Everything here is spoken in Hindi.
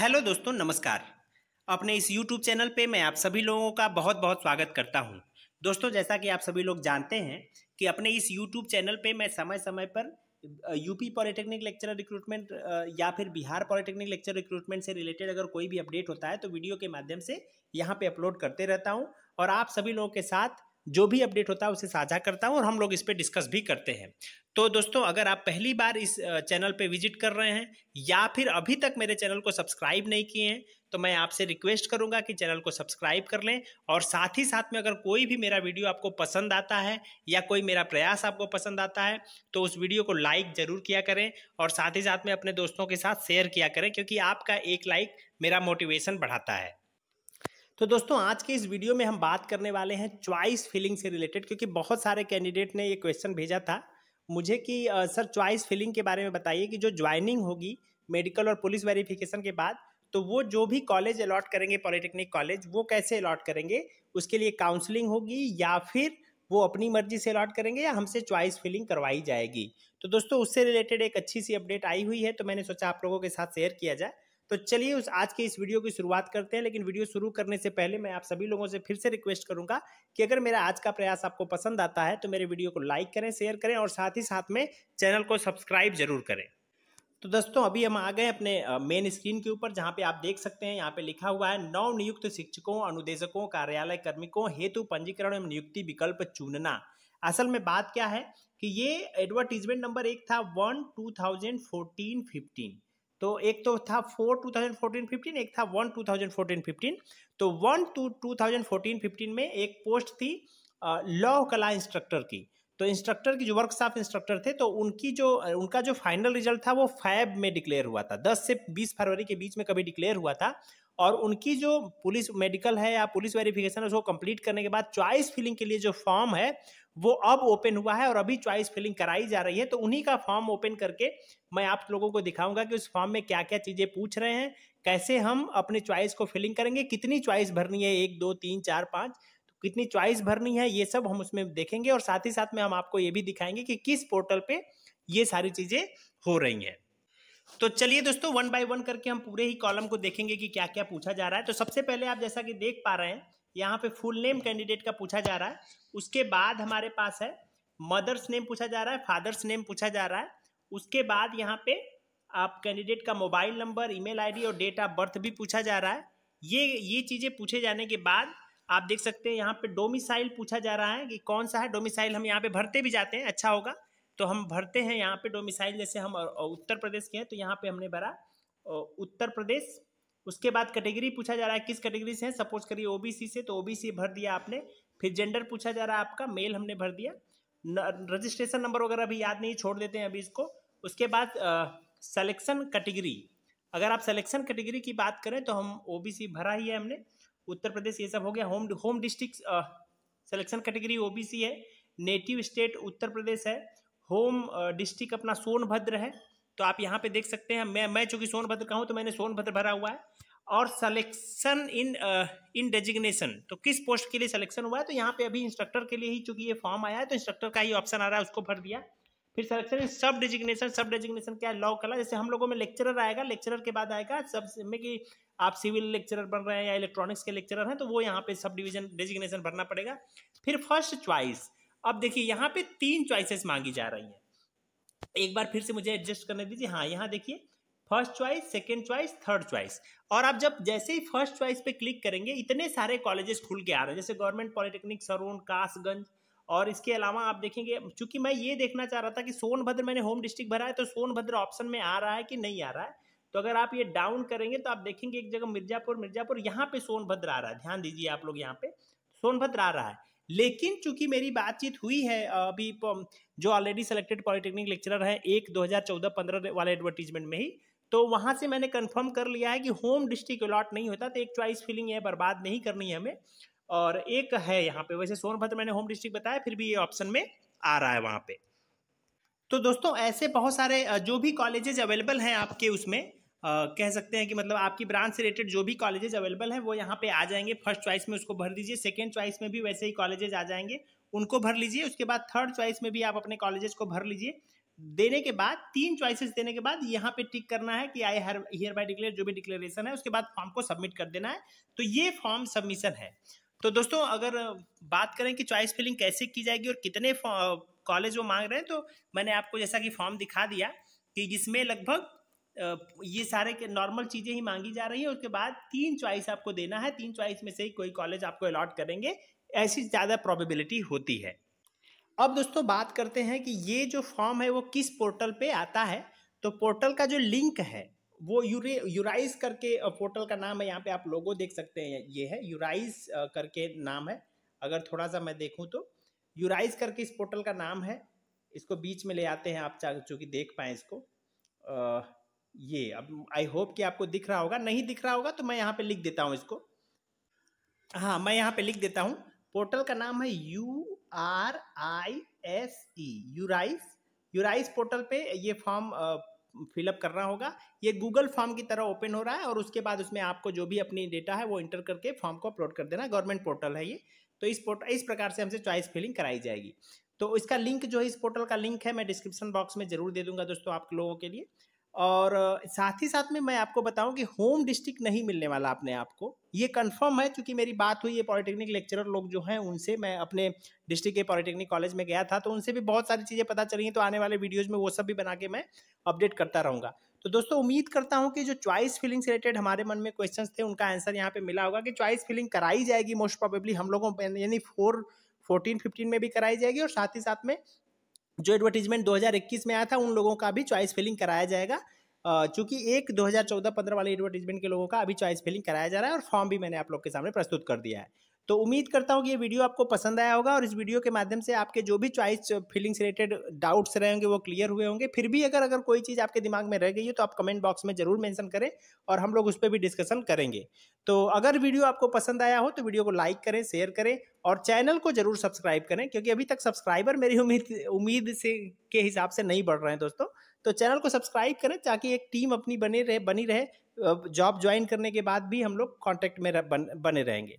हेलो दोस्तों नमस्कार अपने इस यूट्यूब चैनल पे मैं आप सभी लोगों का बहुत बहुत स्वागत करता हूँ दोस्तों जैसा कि आप सभी लोग जानते हैं कि अपने इस यूट्यूब चैनल पे मैं समय समय पर यूपी पॉलिटेक्निक लेक्चरर रिक्रूटमेंट या फिर बिहार पॉलिटेक्निक लेक्चर रिक्रूटमेंट से रिलेटेड अगर कोई भी अपडेट होता है तो वीडियो के माध्यम से यहाँ पर अपलोड करते रहता हूँ और आप सभी लोगों के साथ जो भी अपडेट होता है उसे साझा करता हूँ और हम लोग इस पर डिस्कस भी करते हैं तो दोस्तों अगर आप पहली बार इस चैनल पे विजिट कर रहे हैं या फिर अभी तक मेरे चैनल को सब्सक्राइब नहीं किए हैं तो मैं आपसे रिक्वेस्ट करूंगा कि चैनल को सब्सक्राइब कर लें और साथ ही साथ में अगर कोई भी मेरा वीडियो आपको पसंद आता है या कोई मेरा प्रयास आपको पसंद आता है तो उस वीडियो को लाइक ज़रूर किया करें और साथ ही साथ में अपने दोस्तों के साथ शेयर किया करें क्योंकि आपका एक लाइक मेरा मोटिवेशन बढ़ाता है तो दोस्तों आज के इस वीडियो में हम बात करने वाले हैं च्वाइस फिलिंग से रिलेटेड क्योंकि बहुत सारे कैंडिडेट ने ये क्वेश्चन भेजा था मुझे कि सर च्वाइस फिलिंग के बारे में बताइए कि जो ज्वाइनिंग होगी मेडिकल और पुलिस वेरिफिकेशन के बाद तो वो जो भी कॉलेज अलॉट करेंगे पॉलिटेक्निक कॉलेज वो कैसे अलॉट करेंगे उसके लिए काउंसलिंग होगी या फिर वो अपनी मर्जी से अलॉट करेंगे या हमसे च्वाइस फिलिंग करवाई जाएगी तो दोस्तों उससे रिलेटेड एक अच्छी सी अपडेट आई हुई है तो मैंने सोचा आप लोगों के साथ शेयर किया जाए तो चलिए उस आज के इस वीडियो की शुरुआत करते हैं लेकिन वीडियो शुरू करने से पहले मैं आप सभी लोगों से फिर से रिक्वेस्ट करूंगा कि अगर मेरा आज का प्रयास आपको पसंद आता है तो मेरे वीडियो को लाइक करें शेयर करें और साथ ही साथ में चैनल को सब्सक्राइब जरूर करें तो दोस्तों अभी हम आ गए अपने मेन स्क्रीन के ऊपर जहाँ पे आप देख सकते हैं यहाँ पे लिखा हुआ है नव नियुक्त शिक्षकों अनुदेशकों कार्यालय कर्मिकों हेतु पंजीकरण एवं नियुक्ति विकल्प चुनना असल में बात क्या है कि ये एडवर्टीजमेंट नंबर एक था one two thousand fourteen fifteen तो एक तो था four two thousand fourteen fifteen एक था one two thousand fourteen fifteen तो one two two thousand fourteen fifteen में एक पोस्ट थी लॉ कला इंस्ट्रक्टर की तो इंस्ट्रक्टर की जो वर्कशॉप इंस्ट्रक्टर थे तो उनकी जो उनका जो फाइनल रिजल्ट था वो फैब में डिक्लेयर हुआ था दस से बीस फरवरी के बीच में कभी डिक्लेयर हुआ था और उनकी जो पुलिस मेडिकल है या पुलिस वेरिफिकेशन है उसको कंप्लीट करने के बाद चॉइस फिलिंग के लिए जो फॉर्म है वो अब ओपन हुआ है और अभी चॉइस फिलिंग कराई जा रही है तो उन्हीं का फॉर्म ओपन करके मैं आप लोगों को दिखाऊंगा कि उस फॉर्म में क्या क्या चीज़ें पूछ रहे हैं कैसे हम अपने चॉइस को फिलिंग करेंगे कितनी चॉइस भरनी है एक दो तीन चार पाँच तो कितनी चॉइस भरनी है ये सब हम उसमें देखेंगे और साथ ही साथ में हम आपको ये भी दिखाएंगे कि किस पोर्टल पर ये सारी चीज़ें हो रही हैं तो चलिए दोस्तों वन बाय वन करके हम पूरे ही कॉलम को देखेंगे कि क्या क्या पूछा जा रहा है तो सबसे पहले आप जैसा कि देख पा रहे हैं यहाँ पे फुल नेम कैंडिडेट का पूछा जा रहा है उसके बाद हमारे पास है मदर्स नेम पूछा जा रहा है फादर्स नेम पूछा जा रहा है उसके बाद यहाँ पे आप कैंडिडेट का मोबाइल नंबर ईमेल आईडी और डेट ऑफ बर्थ भी पूछा जा रहा है ये ये चीज़ें पूछे जाने के बाद आप देख सकते हैं यहाँ पे डोमिसाइल पूछा जा रहा है कि कौन सा है डोमिसाइल हम यहाँ पे भरते भी जाते हैं अच्छा होगा तो हम भरते हैं यहाँ पे डोमिसाइल जैसे हम उत्तर प्रदेश के हैं तो यहाँ पे हमने भरा उत्तर प्रदेश उसके बाद कैटेगरी पूछा जा रहा है किस कैटेगरी से है सपोज करिए ओबीसी से तो ओबीसी भर दिया आपने फिर जेंडर पूछा जा रहा है आपका मेल हमने भर दिया रजिस्ट्रेशन नंबर वगैरह अभी याद नहीं छोड़ देते हैं अभी इसको उसके बाद सलेक्शन कैटेगरी अगर आप सलेक्शन कैटेगरी की बात करें तो हम ओ भरा ही है हमने उत्तर प्रदेश ये सब हो गया home home district selection category ओ है नेटिव स्टेट उत्तर प्रदेश है होम डिस्ट्रिक्ट अपना सोनभद्र है तो आप यहाँ पे देख सकते हैं मैं मैं चूंकि सोनभद्र का हूँ तो मैंने सोनभद्र भरा हुआ है और सलेक्शन इन इन डेजिग्नेशन तो किस पोस्ट के लिए सलेक्शन हुआ है तो यहाँ पे अभी इंस्ट्रक्टर के लिए ही चूंकि ये फॉर्म आया है तो इंस्ट्रक्टर का ही ऑप्शन आ रहा है उसको भर दिया फिर सलेक्शन इन सब डेजिग्नेशन सब डेजिग्नेशन क्या है लॉ कला जैसे हम लोगों में लेक्चरर आएगा लेक्चरर के बाद आएगा सब में कि आप सिविल लेक्चरर बन रहे हैं या इलेक्ट्रॉनिक्स के लेक्चरर हैं तो वो यहाँ पे सब डिवीजन डेजिग्नेशन भरना पड़ेगा फिर फर्स्ट च्वाइस अब देखिए यहाँ पे तीन चॉइसेस मांगी जा रही हैं एक बार फिर से मुझे एडजस्ट करने दीजिए हाँ यहाँ देखिए first choice second choice third choice और आप जब जैसे ही फर्स्ट चॉइस पे क्लिक करेंगे इतने सारे कॉलेजेस खुल के आ रहे हैं जैसे गवर्नमेंट पॉलिटेक्निक सरोन कासगंज और इसके अलावा आप देखेंगे चूंकि मैं ये देखना चाह रहा था कि सोनभद्र मैंने होम डिस्ट्रिक्ट भरा है तो सोनभद्र ऑप्शन में आ रहा है कि नहीं आ रहा है तो अगर आप ये डाउन करेंगे तो आप देखेंगे एक जगह मिर्जापुर मिर्जापुर यहाँ पे सोनभद्र आ रहा है ध्यान दीजिए आप लोग यहाँ पे सोनभद्र आ रहा है लेकिन चूंकि मेरी बातचीत हुई है अभी जो ऑलरेडी सेलेक्टेड पॉलिटेक्निक लेक्चरर हैं एक 2014-15 वाले एडवर्टीजमेंट में ही तो वहाँ से मैंने कंफर्म कर लिया है कि होम डिस्ट्रिक्ट अलॉट नहीं होता तो एक चॉइस फीलिंग है बर्बाद नहीं करनी है हमें और एक है यहाँ पे वैसे सोनभद्र मैंने होम डिस्ट्रिक्ट बताया फिर भी ये ऑप्शन में आ रहा है वहाँ पे तो दोस्तों ऐसे बहुत सारे जो भी कॉलेजेज अवेलेबल हैं आपके उसमें कह सकते हैं कि मतलब आपकी ब्रांच से रिलेटेड जो भी कॉलेजेज अवेलेबल हैं वो यहाँ पे आ जाएंगे फर्स्ट चॉइस में उसको भर दीजिए सेकेंड चॉइस में भी वैसे ही कॉलेजेज आ जाएंगे उनको भर लीजिए उसके बाद थर्ड चॉइस में भी आप अपने कॉलेजेस को भर लीजिए देने के बाद तीन चॉइसेस देने के बाद यहाँ पे टिक करना है कि I here hereby declare जो भी डिक्लेरेशन है उसके बाद फॉर्म को सबमिट कर देना है तो ये फॉर्म सबमिशन है तो दोस्तों अगर बात करें कि चॉइस फिलिंग कैसे की जाएगी और कितने कॉलेज वो मांग रहे हैं तो मैंने आपको जैसा कि फॉर्म दिखा दिया कि जिसमें लगभग ये सारे के नॉर्मल चीज़ें ही मांगी जा रही हैं उसके बाद तीन चॉइस आपको देना है तीन चॉइस में से ही कोई कॉलेज आपको अलॉट करेंगे ऐसी ज़्यादा प्रोबेबिलिटी होती है अब दोस्तों बात करते हैं कि ये जो फॉर्म है वो किस पोर्टल पे आता है तो पोर्टल का जो लिंक है वो यूरे यूराइज करके पोर्टल का नाम है यहाँ पे आप लोगों देख सकते हैं ये है यूराइज करके नाम है अगर थोड़ा सा मैं देखूँ तो यूराइज करके इस पोर्टल का नाम है इसको बीच में ले आते हैं आप चूँकि देख पाएँ इसको ये अब आई होप कि आपको दिख रहा होगा नहीं दिख रहा होगा तो मैं यहाँ पे लिख देता हूँ इसको हाँ मैं यहाँ पे लिख देता हूँ पोर्टल का नाम है U R I S E URISE URISE portal पे ये फॉर्म फिलअप करना होगा ये गूगल फॉर्म की तरह ओपन हो रहा है और उसके बाद उसमें आपको जो भी अपनी डेटा है वो इंटर करके फॉर्म को अपलोड कर देना गवर्नमेंट पोर्टल है ये तो इस पोर्टल इस प्रकार से हमसे चॉइस फिलिंग कराई जाएगी तो इसका लिंक जो है इस पोर्टल का लिंक है मैं डिस्क्रिप्शन बॉक्स में जरूर दे दूंगा दोस्तों आप लोगों के लिए और साथ ही साथ में मैं आपको बताऊं कि होम डिस्ट्रिक्ट नहीं मिलने वाला अपने आप को ये कंफर्म है क्योंकि मेरी बात हुई ये पॉलिटेक्निक लेक्चरर लोग जो हैं उनसे मैं अपने डिस्ट्रिक्ट के पॉलिटेक्निक कॉलेज में गया था तो उनसे भी बहुत सारी चीज़ें पता चली हैं तो आने वाले वीडियोज़ में वो सब भी बना के मैं अपडेट करता रहूँगा तो दोस्तों उम्मीद करता हूँ कि जो चॉइस फिलिंग से रिलेटेड हमारे मन में क्वेश्चन थे उनका आंसर यहाँ पे मिला होगा कि चॉइस फिलिंग कराई जाएगी मोस्ट प्रॉबेबली हम लोगों यानी फोर फोर्टीन फिफ्टीन में भी कराई जाएगी और साथ ही साथ में जो एडवर्टीजमेंट 2021 में आया था उन लोगों का भी चॉइस फिलिंग कराया जाएगा चूंकि एक 2014-15 वाले एडवर्टीजमेंट के लोगों का अभी चॉइस फिलिंग कराया जा रहा है और फॉर्म भी मैंने आप लोग के सामने प्रस्तुत कर दिया है तो उम्मीद करता हूँ कि ये वीडियो आपको पसंद आया होगा और इस वीडियो के माध्यम से आपके जो भी चॉइस फीलिंग्स रिलेटेड डाउट्स रहे होंगे वो क्लियर हुए होंगे फिर भी अगर अगर कोई चीज़ आपके दिमाग में रह गई है तो आप कमेंट बॉक्स में जरूर मैंशन करें और हम लोग उस पर भी डिस्कशन करेंगे तो अगर वीडियो आपको पसंद आया हो तो वीडियो को लाइक करें शेयर करें और चैनल को जरूर सब्सक्राइब करें क्योंकि अभी तक सब्सक्राइबर मेरी उम्मीद उम्मीद से के हिसाब से नहीं बढ़ रहे हैं दोस्तों तो चैनल को सब्सक्राइब करें ताकि एक टीम अपनी बनी रहे बनी रहे जॉब ज्वाइन करने के बाद भी हम लोग कॉन्टैक्ट में बन, बने रहेंगे